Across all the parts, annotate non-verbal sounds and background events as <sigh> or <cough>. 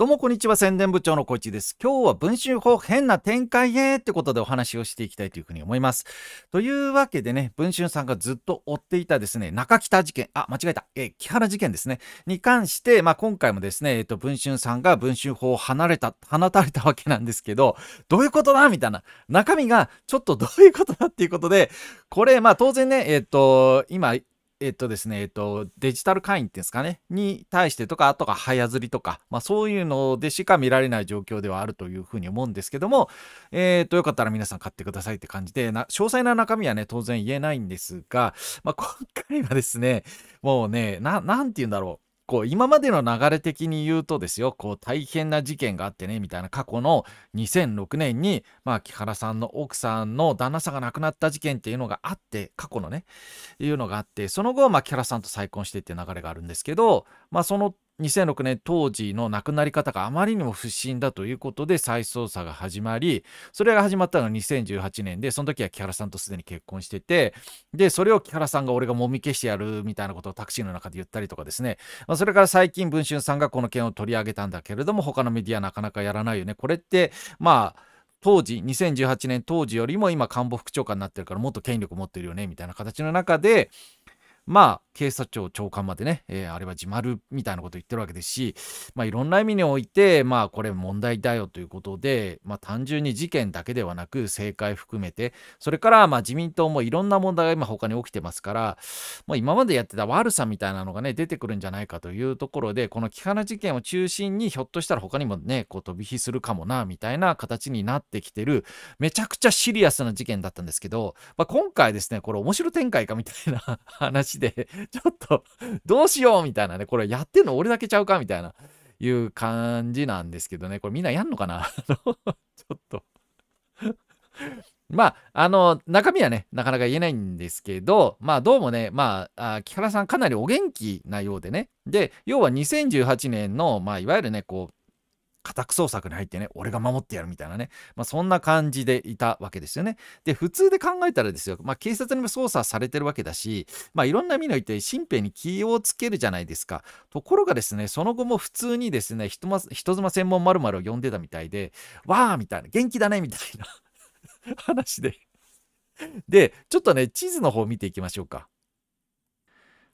どうもこんにちは宣伝部長の小市です。今日は文春法変な展開へってことでお話をしていきたいというふうに思います。というわけでね、文春さんがずっと追っていたですね、中北事件、あ、間違えた、え木原事件ですね、に関して、まあ今回もですね、えっ、と、文春さんが文春法を離れた、放たれたわけなんですけど、どういうことだみたいな、中身がちょっとどういうことだっていうことで、これ、まあ当然ね、えっ、と、今、えっとですね、えっと、デジタル会員っていうんですかね、に対してとか、あとが早釣りとか、まあそういうのでしか見られない状況ではあるというふうに思うんですけども、えっ、ー、と、よかったら皆さん買ってくださいって感じで、な詳細な中身はね、当然言えないんですが、まあ今回はですね、もうね、な、なんて言うんだろう。う今までの流れ的に言うとですよこう大変な事件があってねみたいな過去の2006年に、まあ、木原さんの奥さんの旦那さんが亡くなった事件っていうのがあって過去のねいうのがあってその後、まあ、木原さんと再婚してっていう流れがあるんですけど、まあ、その2006年当時の亡くなり方があまりにも不審だということで再捜査が始まりそれが始まったのが2018年でその時は木原さんとすでに結婚しててでそれを木原さんが俺がもみ消してやるみたいなことをタクシーの中で言ったりとかですね、まあ、それから最近文春さんがこの件を取り上げたんだけれども他のメディアなかなかやらないよねこれってまあ当時2018年当時よりも今官房副長官になってるからもっと権力持ってるよねみたいな形の中でまあ警察庁長官までね、えー、あれは自丸みたいなこと言ってるわけですし、まあ、いろんな意味において、まあ、これ問題だよということで、まあ、単純に事件だけではなく、政界含めて、それから、まあ、自民党もいろんな問題が今他に起きてますから、まあ、今までやってた悪さみたいなのがね、出てくるんじゃないかというところで、この木花事件を中心に、ひょっとしたら他にもね、こう飛び火するかもな、みたいな形になってきてる、めちゃくちゃシリアスな事件だったんですけど、まあ、今回ですね、これ面白展開かみたいな話でちょっと、どうしようみたいなね、これやってんの俺だけちゃうかみたいな、いう感じなんですけどね、これみんなやんのかな <laughs> ちょっとまあ、あの、中身はね、なかなか言えないんですけど、まあ、どうもね、まあ、あ木原さんかなりお元気なようでね、で、要は2018年の、まあ、いわゆるね、こう、家宅捜索に入ってね、俺が守ってやるみたいなね、まあ、そんな感じでいたわけですよね。で、普通で考えたらですよ、まあ、警察にも捜査されてるわけだし、まあ、いろんな意味において新兵に気をつけるじゃないですか。ところがですね、その後も普通にですね、人ま人妻専門まるを呼んでたみたいで、わーみたいな、元気だねみたいな <laughs> 話でで、ちょっとね、地図の方を見ていきましょうか。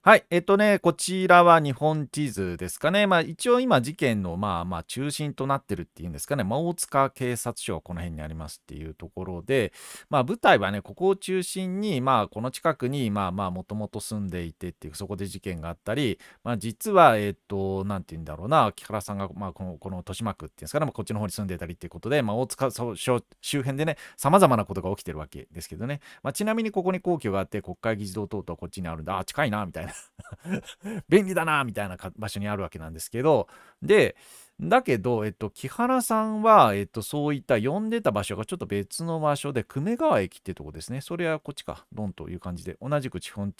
はい。えっとね、こちらは日本地図ですかね。まあ一応今事件のまあまあ中心となってるっていうんですかね。まあ、大塚警察署はこの辺にありますっていうところで、まあ舞台はね、ここを中心に、まあこの近くにまあまあもともと住んでいてっていう、そこで事件があったり、まあ実は、えっと、なんて言うんだろうな、木原さんがまあこの、この豊島区っていうんですかね、まあ、こっちの方に住んでたりっていうことで、まあ大塚署周辺でね、様々なことが起きてるわけですけどね。まあちなみにここに皇居があって、国会議事堂等々こっちにあるんだ、あ、近いな、みたいな。<laughs> 便利だなみたいな場所にあるわけなんですけどでだけど、えっと、木原さんは、えっと、そういった呼んでた場所がちょっと別の場所で、久米川駅ってとこですね。それはこっちか、ドンという感じで、同じく日本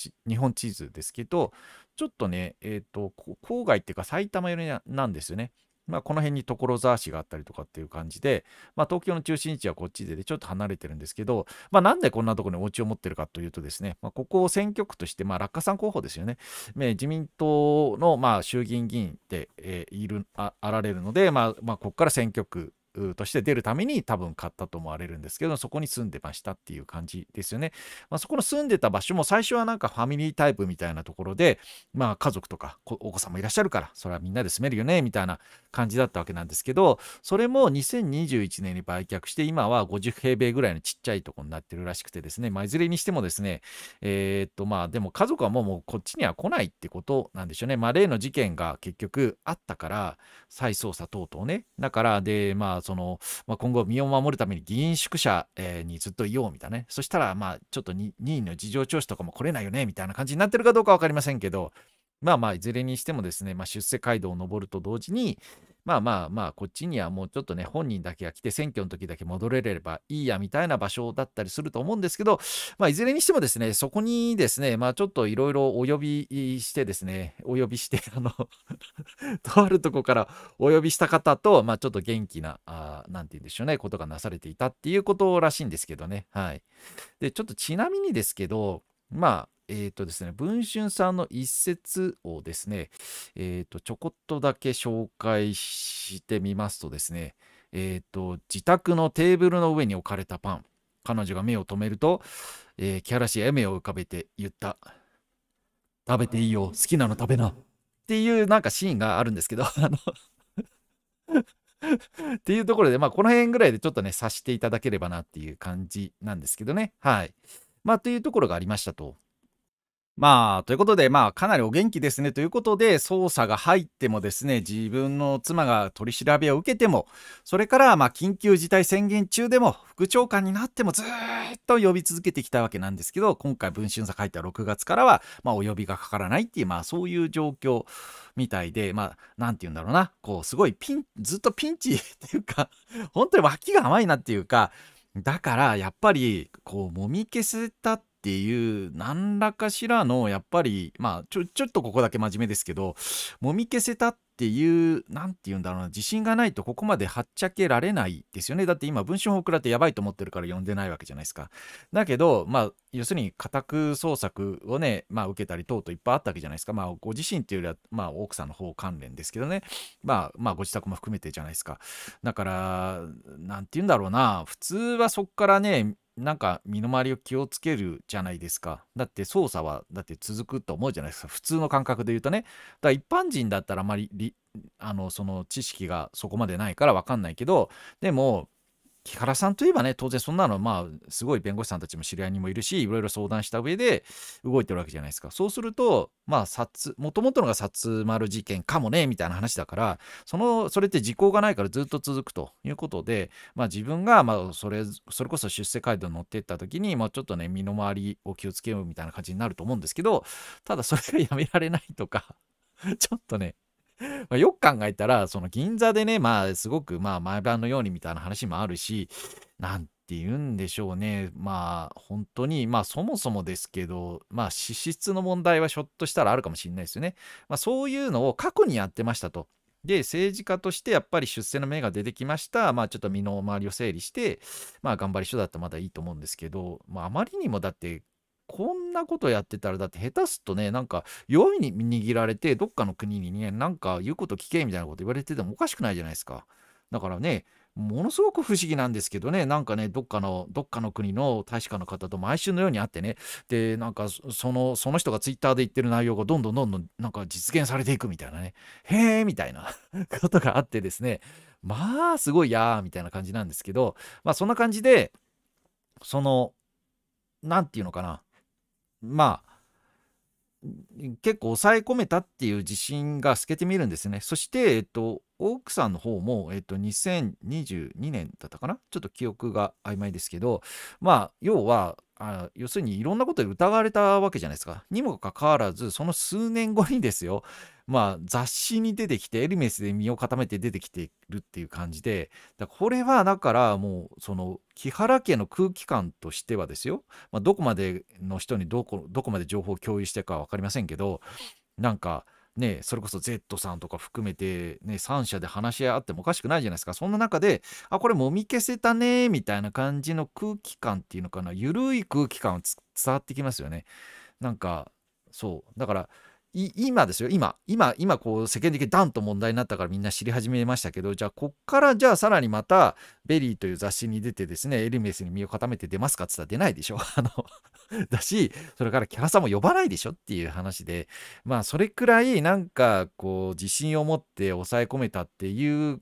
地図ですけど、ちょっとね、えっと、郊外っていうか埼玉寄りなんですよね。まあ、この辺に所沢市があったりとかっていう感じで、まあ、東京の中心地はこっちでちょっと離れてるんですけど、まあ、なんでこんなところにお家を持ってるかというとですね、まあ、ここを選挙区として、まあ、落下さん候補ですよね、ね自民党のまあ衆議院議員で、えー、いるああられるので、まあまあ、ここから選挙区として出るために多分買ったと思われるんですけどそこに住んでましたっていう感じですよね、まあ、そこの住んでた場所も最初はなんかファミリータイプみたいなところでまあ家族とかお子さんもいらっしゃるからそれはみんなで住めるよねみたいな感じだったわけなんですけどそれも2021年に売却して今は50平米ぐらいのちっちゃいとこになってるらしくてですねまあいずれにしてもですねえー、っとまあでも家族はもうもうこっちには来ないってことなんでしょうねまあ例の事件が結局あったから再捜査等々ねだからでまあその、まあ、今後身を守るために議員宿舎、えー、にずっといようみたいなね。そしたら、まあ、ちょっと任意の事情聴取とかも来れないよね、みたいな感じになってるかどうか分かりませんけど、まあまあ、いずれにしてもですね、まあ、出世街道を登ると同時に、まあまあまあ、こっちにはもうちょっとね、本人だけが来て、選挙の時だけ戻れればいいやみたいな場所だったりすると思うんですけど、まあ、いずれにしてもですね、そこにですね、まあ、ちょっといろいろお呼びしてですね、お呼びして、あの <laughs> とあるとこからお呼びした方と、まあ、ちょっと元気な、あなんて言うんでしょうね、ことがなされていたっていうことらしいんですけどね。はい。で、ちょっとちなみにですけど、まあ、えっ、ー、とですね、文春さんの一節をですね、えっ、ー、と、ちょこっとだけ紹介してみますとですね、えっ、ー、と、自宅のテーブルの上に置かれたパン。彼女が目を留めると、えー、木原氏や目を浮かべて言った。食べていいよ、好きなの食べな。っていうなんかシーンがあるんですけど、<laughs> あのっていうところで、まあ、この辺ぐらいでちょっとね、察していただければなっていう感じなんですけどね。はい。まあ、というところがありましたと。まあ、ということで、まあ、かなりお元気ですねということで、捜査が入ってもですね、自分の妻が取り調べを受けても、それから、まあ、緊急事態宣言中でも、副長官になってもずっと呼び続けてきたわけなんですけど、今回、文春さ書いた6月からは、まあ、お呼びがかからないっていう、まあ、そういう状況みたいで、まあ、なんて言うんだろうな、こう、すごいピン、ずっとピンチっていうか、本当に脇が甘いなっていうか、だから、やっぱり、こう、もみ消せたっていう何らかしらのやっぱりまあちょちょっとここだけ真面目ですけどもみ消せたっていう何て言うんだろうな自信がないとここまではっちゃけられないですよねだって今文春法くらってやばいと思ってるから読んでないわけじゃないですかだけどまあ要するに家宅捜索をねまあ受けたり等々いっぱいあったわけじゃないですかまあご自身っていうよりはまあ奥さんの方関連ですけどねまあまあご自宅も含めてじゃないですかだから何て言うんだろうな普通はそっからねなんか身の回りを気をつけるじゃないですか。だって操作はだって続くと思うじゃないですか。普通の感覚で言うとね。だから一般人だったらあまりあのその知識がそこまでないから分かんないけど、でも木原さんといえばね、当然そんなの、まあ、すごい弁護士さんたちも知り合いにもいるし、いろいろ相談した上で動いてるわけじゃないですか。そうすると、まあ、殺、もともとのが殺丸事件かもね、みたいな話だから、その、それって時効がないからずっと続くということで、まあ、自分が、まあ、それ、それこそ出世街道に乗っていった時に、まあ、ちょっとね、身の回りを気をつけようみたいな感じになると思うんですけど、ただそれがやめられないとかちょっとね、まよく考えたら、その銀座でね、まあ、すごく、まあ、毎晩のようにみたいな話もあるし、なんて言うんでしょうね。まあ、本当に、まあ、そもそもですけど、まあ、資質の問題はひょっとしたらあるかもしれないですよね。まあ、そういうのを過去にやってましたと。で、政治家としてやっぱり出世の芽が出てきました。まあちょっと身の回りを整理して、まあ頑張り人だったらまだいいと思うんですけど、まああまりにもだってこんなことやってたら、だって下手すとね、なんか弱みに握られて、どっかの国にね、なんか言うこと聞けみたいなこと言われててもおかしくないじゃないですか。だからね、ものすごく不思議なんですけどね、なんかね、どっかの、どっかの国の大使館の方と毎週のように会ってね、で、なんか、その、その人がツイッターで言ってる内容がどんどんどんどん、なんか実現されていくみたいなね、へえみたいな <laughs> ことがあってですね、まあ、すごいやー、みたいな感じなんですけど、まあ、そんな感じで、その、なんていうのかな、まあ、結構抑え込めたっていう自信が透けて見えるんですね。そして、えっと、奥さんの方も、えっと、2022年だったかなちょっと記憶が曖昧ですけど、まあ、要は、あ要するにいろんなことで疑われたわけじゃないですか。にもかかわらず、その数年後にですよ、<laughs> まあ雑誌に出てきて、エルメスで身を固めて出てきてるっていう感じで、だこれはだからもう、その木原家の空気感としてはですよ、まあ、どこまでの人にどこどこまで情報を共有してるかは分かりませんけど、なんか、ね、それこそ Z さんとか含めて、ね、3社で話し合ってもおかしくないじゃないですか。そんな中で、あ、これもみ消せたね、みたいな感じの空気感っていうのかな、ゆるい空気感を伝わってきますよね。なんか、そう。だから、今ですよ今今今こう世間的にダンと問題になったからみんな知り始めましたけどじゃあこっからじゃあさらにまた「ベリー」という雑誌に出てですねエルメスに身を固めて出ますかっつったら出ないでしょ <laughs> あのだしそれからキャラさんも呼ばないでしょっていう話でまあそれくらいなんかこう自信を持って抑え込めたっていう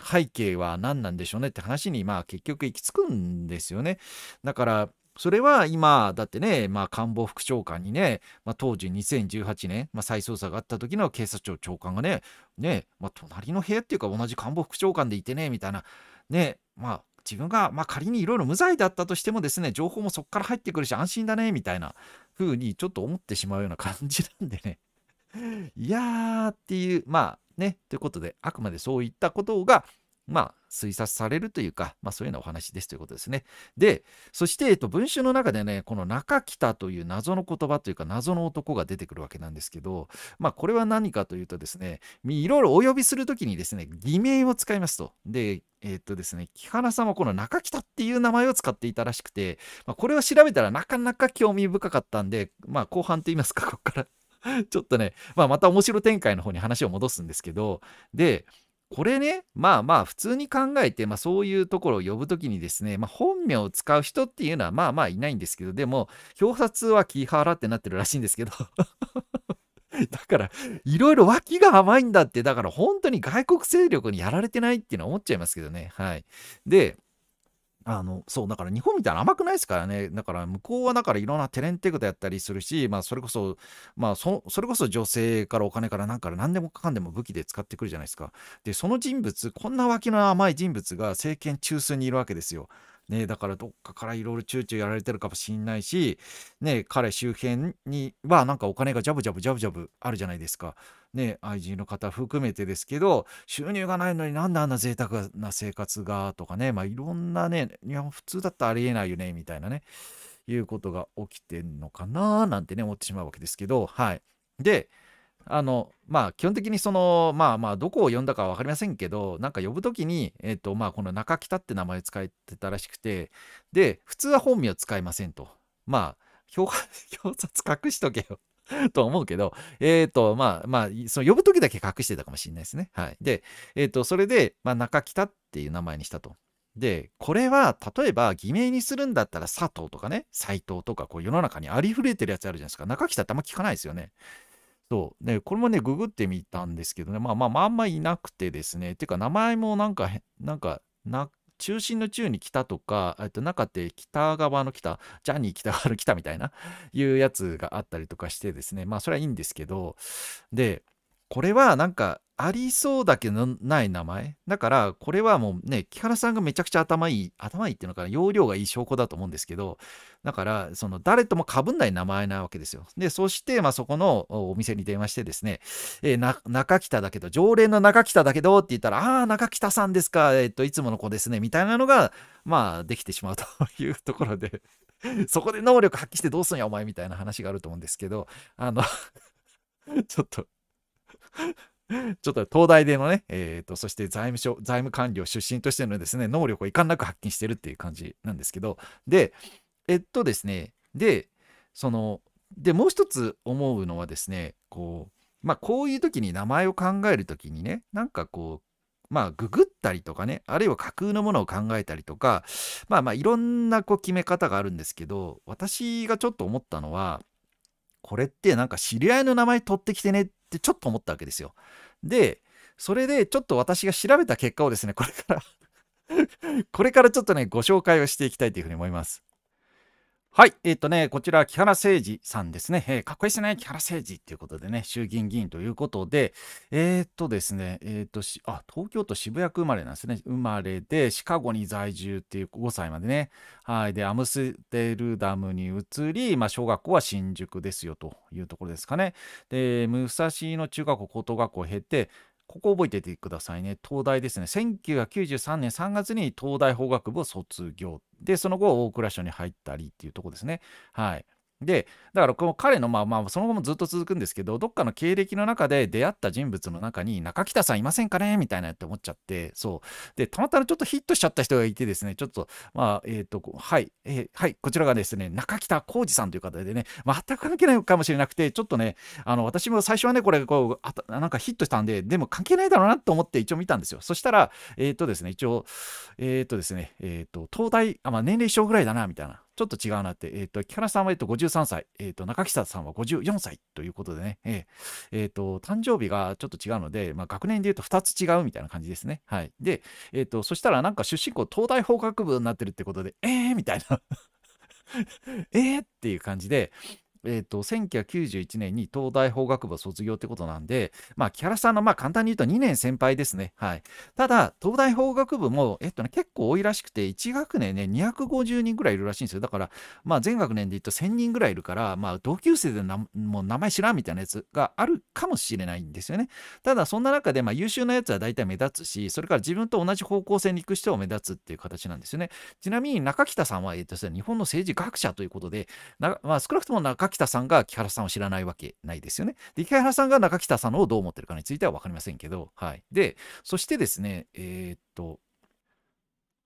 背景は何なんでしょうねって話にまあ結局行き着くんですよね。だからそれは今、だってね、まあ、官房副長官にね、まあ、当時2018年、まあ、再捜査があった時の警察庁長官がね、ね、まあ、隣の部屋っていうか同じ官房副長官でいてね、みたいな、ね、まあ、自分が、まあ、仮にいろいろ無罪だったとしてもですね、情報もそこから入ってくるし安心だね、みたいな風にちょっと思ってしまうような感じなんでね。いやーっていう、まあね、ということで、あくまでそういったことが、まあ、推察されるというか、まあ、そういうようなお話ですということですね。で、そして、えっと、文集の中でね、この中北という謎の言葉というか、謎の男が出てくるわけなんですけど、まあ、これは何かというとですね、いろいろお呼びするときにですね、偽名を使いますと。で、えっとですね、木原さんはこの中北っていう名前を使っていたらしくて、まあ、これを調べたらなかなか興味深かったんで、まあ、後半といいますか、ここから <laughs> ちょっとね、まあ、また面白展開の方に話を戻すんですけど、で、これね、まあまあ普通に考えて、まあそういうところを呼ぶときにですね、まあ本名を使う人っていうのはまあまあいないんですけど、でも、表札は木原ってなってるらしいんですけど <laughs> だから、いろいろ脇が甘いんだって、だから本当に外国勢力にやられてないっていうのは思っちゃいますけどね。はい。で、あのそうだから日本みたいな甘くないですからねだから向こうはだからいろんなテレンテクタやったりするし、まあ、それこそ,、まあそ、それこそ女性からお金から何か何でもかんでも武器で使ってくるじゃないですかでその人物こんな脇の甘い人物が政権中枢にいるわけですよね、だからどっかからいろいろ躊躇やられてるかもしんないし、ね、彼周辺にはなんかお金がジャブジャブジャブジャブあるじゃないですか。ね、愛人の方含めてですけど、収入がないのになんであんな贅沢な生活がとかね、まあいろんなね、いや普通だったらありえないよね、みたいなね、いうことが起きてんのかななんてね、思ってしまうわけですけど、はい。で、あのまあ基本的にそのまあまあどこを呼んだかは分かりませんけどなんか呼ぶ時に、えーとまあ、この中北って名前を使ってたらしくてで普通は本名を使いませんとまあ表 <laughs> 表札隠しとけよ <laughs> と思うけど、えっ、ー、と、まあ、まあ、その呼ぶ時だけ隠してたかもしれないですね。はい。で、えっ、ー、と、それで、まあ、中北っていう名前にしたと。で、これは、例えば、偽名にするんだったら、佐藤とかね、斎藤とか、こう、世の中にありふれてるやつあるじゃないですか。中北ってあんま聞かないですよね。そう。ね、これもね、ググってみたんですけどね、まあまあまあ、あんまいなくてですね、ていうか名前もなんか、なんか、な中心の中に来たとか、えっと、中って北側の北、ジャニー北側の北みたいな、いうやつがあったりとかしてですね、まあそれはいいんですけど、で、これはなんか、ありそうだけどない名前だからこれはもうね木原さんがめちゃくちゃ頭いい頭いいっていうのかな容量がいい証拠だと思うんですけどだからその誰ともかぶんない名前なわけですよでそしてまあそこのお店に電話してですね、えー、中北だけど常連の中北だけどって言ったらああ中北さんですかえっ、といつもの子ですねみたいなのがまあできてしまうというところで <laughs> そこで能力発揮してどうすんやお前みたいな話があると思うんですけどあのちょっと <laughs> ちょっと東大でのね、えっ、ー、と、そして財務省、財務官僚出身としてのですね、能力を遺憾なく発揮してるっていう感じなんですけど、で、えっとですね、で、その、で、もう一つ思うのはですね、こう、まあ、こういう時に名前を考える時にね、なんかこう、まあ、ググったりとかね、あるいは架空のものを考えたりとか、まあまあ、いろんなこう決め方があるんですけど、私がちょっと思ったのは、これってなんか知り合いの名前取ってきてねっってちょっと思ったわけですよ。で、それでちょっと私が調べた結果をですね、これから <laughs> これからちょっとね、ご紹介をしていきたいというふうに思います。はい、えっ、ー、とね、こちら、木原誠二さんですね、えー、かっこいいですね、木原誠二ということでね、衆議院議員ということで、えっ、ー、とですね、えっ、とあ、東京都渋谷区生まれなんですね、生まれで、シカゴに在住っていう5歳までね、はい、で、アムステルダムに移り、まあ、小学校は新宿ですよというところですかね。で、武蔵野中学校、高等学校を経て、ここ覚えててくださいね。東大ですね。1993年3月に東大法学部を卒業で、その後、大蔵省に入ったりっていうとこですね。はい。でだからこの彼のまあまあその後もずっと続くんですけどどっかの経歴の中で出会った人物の中に中北さんいませんかねみたいなって思っちゃってそうでたまたまちょっとヒットしちゃった人がいてですねちょっとまあえっ、ー、とはい、えー、はいこちらがですね中北浩二さんという方でね全く関係ないかもしれなくてちょっとねあの私も最初はねこれこうあなんかヒットしたんででも関係ないだろうなと思って一応見たんですよそしたらえっ、ー、とですね一応えっ、とですねえっ、と東大あ、まあ、年齢一緒ぐらいだなみたいなちょっと違うなって、えっ、ー、と、木原さんはえっと53歳、えっ、ー、と、中久さんは54歳ということでね、えっ、ー、えー、と、誕生日がちょっと違うので、まあ、学年で言うと2つ違うみたいな感じですね。はい。で、えっ、と、そしたらなんか出身校東大法学部になってるってことで、えーみたいな <laughs> えーっていう感じで、えっ、ー、と、1991年に東大法学部卒業ってことなんで、まあ、木原さんの、まあ、簡単に言うと2年先輩ですね。はい。ただ、東大法学部も、えっとね、結構多いらしくて、1学年ね、250人ぐらいいるらしいんですよ。だから、まあ、全学年で言うと1000人ぐらいいるから、まあ、同級生でなもう名前知らんみたいなやつがあるかもしれないんですよね。ただ、そんな中で、まあ、優秀なやつは大体目立つし、それから自分と同じ方向性に行く人を目立つっていう形なんですよね。ちなみに、中北さんは、えっと、日本の政治学者ということで、まあ、少なくとも中中北さんが木原さんを知らないわけないですよね。で、木原さんが中北さんをどう思ってるかについては分かりませんけど、はい。で、そしてですね、えー、っと、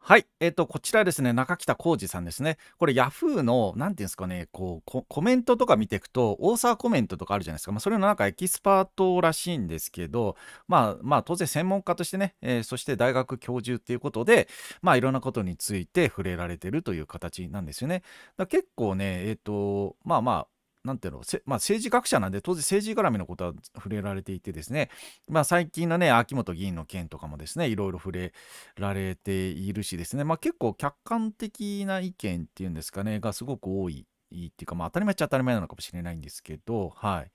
はい、えっ、と、こちらですね、中北浩二さんですね。これ、ヤフーの、なんていうんですかね、こうコメントとか見ていくと、オーサーコメントとかあるじゃないですか。まあ、それのなんかエキスパートらしいんですけど、まあ、まあ、当然専門家としてね、えー、そして大学教授っていうことで、まあ、いろんなことについて触れられてるという形なんですよね。だ結構ね、えっ、と、まあまあ、なんていうの、まあ、政治学者なんで、当然政治絡みのことは触れられていてですね、まあ、最近のね、秋元議員の件とかもですね、いろいろ触れられているしですね、まあ、結構客観的な意見っていうんですかね、がすごく多い。いいっていうか、まあ、当たり前っちゃ当たり前なのかもしれないんですけど、はい。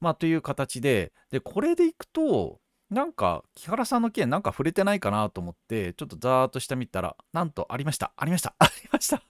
まあ、という形で、で、これでいくと、なんか、木原さんの件、なんか触れてないかなと思って、ちょっとざーっとしてみたら、なんと、ありました、ありました、ありました。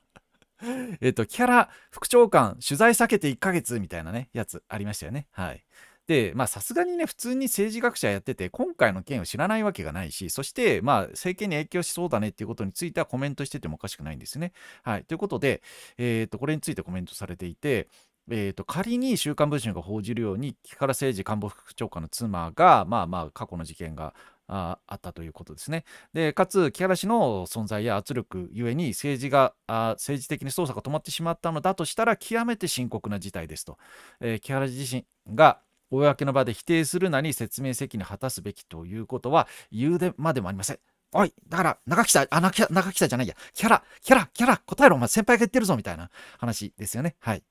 <laughs> えっと、木原副長官、取材避けて1ヶ月みたいなね、やつありましたよね。はい。で、まあ、さすがにね、普通に政治学者やってて、今回の件を知らないわけがないし、そして、まあ、政権に影響しそうだねっていうことについてはコメントしててもおかしくないんですね。はい。ということで、えー、っと、これについてコメントされていて、えーと、と仮に週刊文春が報じるように木原誠二官房副長官の妻がまあまあ過去の事件があったということですね。でかつ木原氏の存在や圧力ゆえに政治があ政治的に捜査が止まってしまったのだとしたら極めて深刻な事態ですと、えー、木原氏自身が公の場で否定するなり説明責任を果たすべきということは言うでまでもありません。おい、だから、長北、あ、長北じゃないや、キャラ、キャラ、キャラ、答えろ、お前、先輩が言ってるぞ、みたいな話ですよね。はい。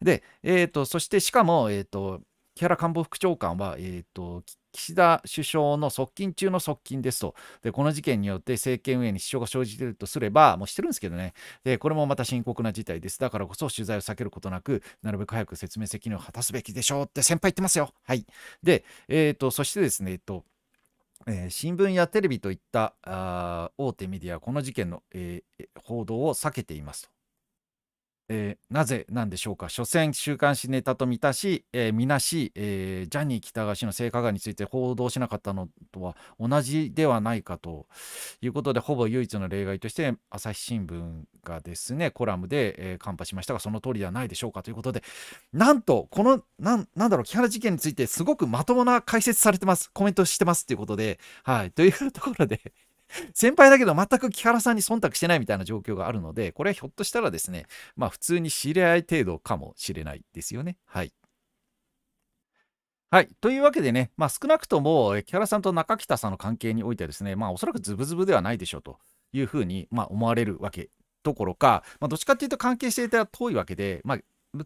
で、えっ、ー、と、そして、しかも、えっ、ー、と、木原官房副長官は、えーと、岸田首相の側近中の側近ですとで、この事件によって政権運営に支障が生じているとすれば、もうしてるんですけどねで、これもまた深刻な事態です。だからこそ取材を避けることなく、なるべく早く説明責任を果たすべきでしょうって先輩言ってますよ。はい。で、えっ、ー、と、そしてですね、えっ、ー、と、えー、新聞やテレビといったあ大手メディアはこの事件の、えー、報道を避けていますと。えー、なぜなんでしょうか所詮週刊誌ネタと見たし、えー、見なし、えー、ジャニー喜多川氏の性加害について報道しなかったのとは同じではないかということでほぼ唯一の例外として朝日新聞がですねコラムで、えー、カンパしましたがその通りではないでしょうかということでなんとこのなんなんだろう木原事件についてすごくまともな解説されてますコメントしてますということではいというところで <laughs> 先輩だけど全く木原さんに忖度してないみたいな状況があるので、これはひょっとしたらですね、まあ普通に知り合い程度かもしれないですよね。はい。はい。というわけでね、まあ少なくとも木原さんと中北さんの関係においてはですね、まあおそらくズブズブではないでしょうというふうに、まあ思われるわけどころか、まあ、どっちかっていうと関係性が遠いわけで、まあ、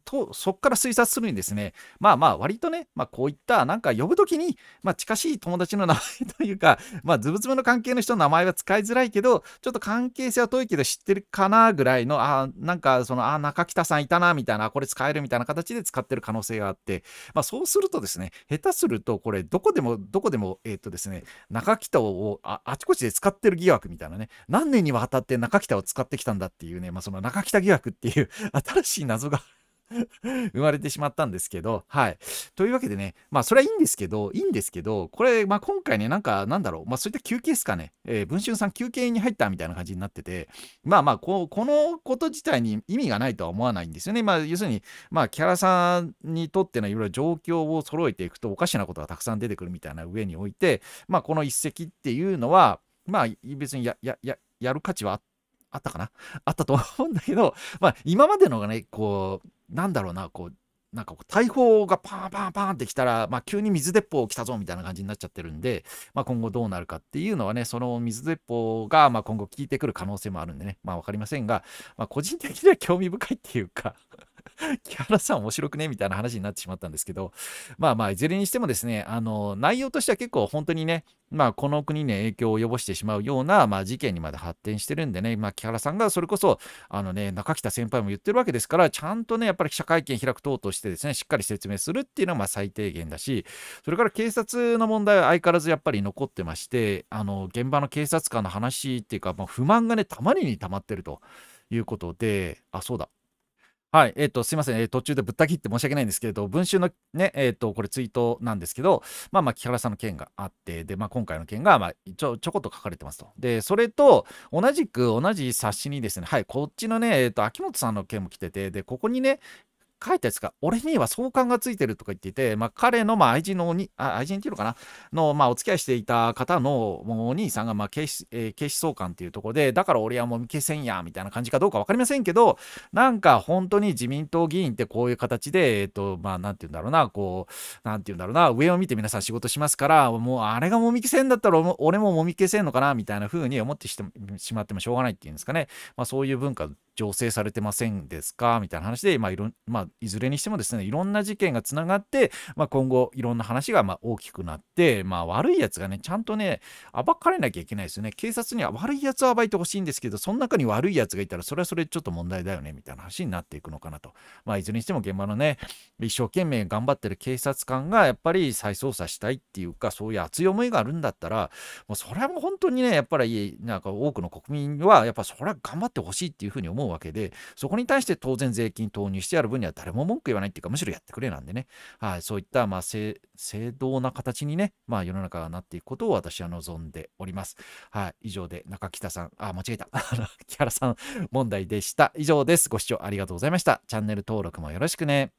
とそこから推察するにですね、まあまあ割とね、まあ、こういったなんか呼ぶときに、まあ、近しい友達の名前というか、まあズブズブの関係の人の名前は使いづらいけど、ちょっと関係性は遠いけど知ってるかなぐらいの、あなんかその、あ中北さんいたなみたいな、これ使えるみたいな形で使ってる可能性があって、まあそうするとですね、下手するとこれどこでも、どこでも、えー、っとですね、中北をああちこちで使ってる疑惑みたいなね、何年にわたって中北を使ってきたんだっていうね、まあその中北疑惑っていう新しい謎が <laughs> 生まれてしまったんですけど、はい。というわけでね、まあ、それはいいんですけど、いいんですけど、これ、まあ、今回ね、なんか、なんだろう、まあ、そういった休憩ですかね、えー、文春さん休憩に入ったみたいな感じになってて、まあまあこ、このこと自体に意味がないとは思わないんですよね。まあ、要するに、まあ、キャラさんにとってのいろいろ状況を揃えていくと、おかしなことがたくさん出てくるみたいな上において、まあ、この一石っていうのは、まあ、別にや、や、や、やる価値はあって、あったかな <laughs> あったと思うんだけど、<laughs> まあ、今までのがね、こう、なんだろうな、こう、なんか大砲がパンパンパンってきたら、まあ、急に水鉄砲来たぞみたいな感じになっちゃってるんで、まあ、今後どうなるかっていうのはね、その水鉄砲がま今後効いてくる可能性もあるんでね、まあ、分かりませんが、まあ、個人的には興味深いっていうか木 <laughs> 原さん面白くねみたいな話になってしまったんですけど、まあまあ、いずれにしてもですね、あの、内容としては結構本当にね、まあ、この国に影響を及ぼしてしまうような、まあ、事件にまで発展してるんでね、まあ、木原さんがそれこそ、あのね、中北先輩も言ってるわけですから、ちゃんとね、やっぱり記者会見開く等としてですね、しっかり説明するっていうのは、まあ、最低限だし、それから警察の問題は相変わらずやっぱり残ってまして、あの、現場の警察官の話っていうか、まあ、不満がね、たまりにたまってるということで、あ、そうだ。はい、えっ、ー、と、すいません、えー、途中でぶった切って申し訳ないんですけれど、文春のね、えっ、ー、と、これツイートなんですけど、まあまあ、木原さんの件があって、で、まあ今回の件が、まあ、ちょ、ちょこっと書かれてますと。で、それと、同じく同じ冊子にですね、はい、こっちのね、えっ、ー、と、秋元さんの件も来てて、で、ここにね、書いたやつが、俺には相関がついてるとか言っていて、まあ、彼のまあ愛人のおにあ、愛人っていうのかな、の、まあ、お付き合いしていた方のもうお兄さんが、まあ警視、えー、警視総監っていうところで、だから俺はもみ消せんや、みたいな感じかどうか分かりませんけど、なんか本当に自民党議員ってこういう形で、えっ、ー、と、まあ、なんて言うんだろうな、こう、なんて言うんだろうな、上を見て皆さん仕事しますから、もうあれがもみ消せんだったら俺ももみ消せんのかな、みたいな風に思ってしまってもしょうがないっていうんですかね。まあ、そういう文化醸成されてませんですかみたいな話で、まあいろまあ、いずれにしてもですねいろんな事件がつながって、まあ、今後いろんな話がまあ大きくなって、まあ、悪いやつがねちゃんとね暴かれなきゃいけないですよね警察には悪いやつを暴いてほしいんですけどその中に悪いやつがいたらそれはそれちょっと問題だよねみたいな話になっていくのかなと、まあ、いずれにしても現場のね一生懸命頑張ってる警察官がやっぱり再捜査したいっていうかそういう熱い思いがあるんだったらもうそれはもう本当にねやっぱりなんか多くの国民はやっぱそれは頑張ってほしいっていうふうに思う思うわけで、そこに対して当然税金投入してやる分には誰も文句言わないっていうか、むしろやってくれなんでね、はい、そういったまあ正当な形にね、まあ、世の中がなっていくことを私は望んでおります。はい、以上で中北さん、あ、間違えた。<laughs> 木原さん問題でした。以上です。ご視聴ありがとうございました。チャンネル登録もよろしくね。